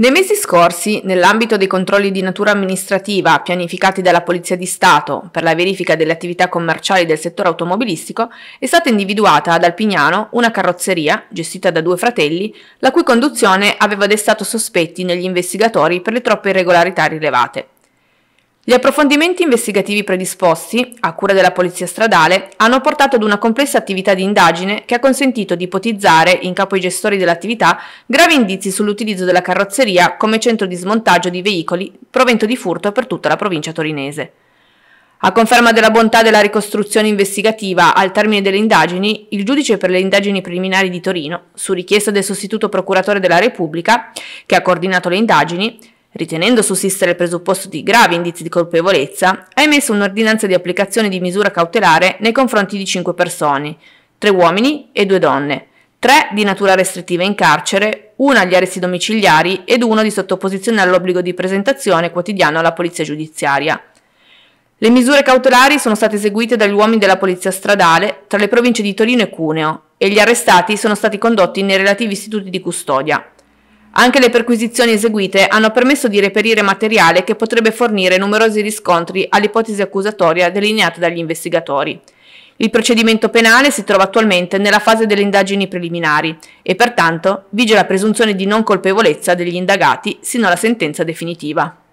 Nei mesi scorsi, nell'ambito dei controlli di natura amministrativa pianificati dalla Polizia di Stato per la verifica delle attività commerciali del settore automobilistico, è stata individuata ad Alpignano una carrozzeria, gestita da due fratelli, la cui conduzione aveva destato sospetti negli investigatori per le troppe irregolarità rilevate. Gli approfondimenti investigativi predisposti, a cura della Polizia Stradale, hanno portato ad una complessa attività di indagine che ha consentito di ipotizzare, in capo ai gestori dell'attività, gravi indizi sull'utilizzo della carrozzeria come centro di smontaggio di veicoli, provento di furto per tutta la provincia torinese. A conferma della bontà della ricostruzione investigativa al termine delle indagini, il giudice per le indagini preliminari di Torino, su richiesta del sostituto procuratore della Repubblica, che ha coordinato le indagini, ritenendo sussistere il presupposto di gravi indizi di colpevolezza, ha emesso un'ordinanza di applicazione di misura cautelare nei confronti di cinque persone, tre uomini e due donne, tre di natura restrittiva in carcere, una agli arresti domiciliari ed uno di sottoposizione all'obbligo di presentazione quotidiano alla polizia giudiziaria. Le misure cautelari sono state eseguite dagli uomini della polizia stradale tra le province di Torino e Cuneo e gli arrestati sono stati condotti nei relativi istituti di custodia. Anche le perquisizioni eseguite hanno permesso di reperire materiale che potrebbe fornire numerosi riscontri all'ipotesi accusatoria delineata dagli investigatori. Il procedimento penale si trova attualmente nella fase delle indagini preliminari e pertanto vige la presunzione di non colpevolezza degli indagati sino alla sentenza definitiva.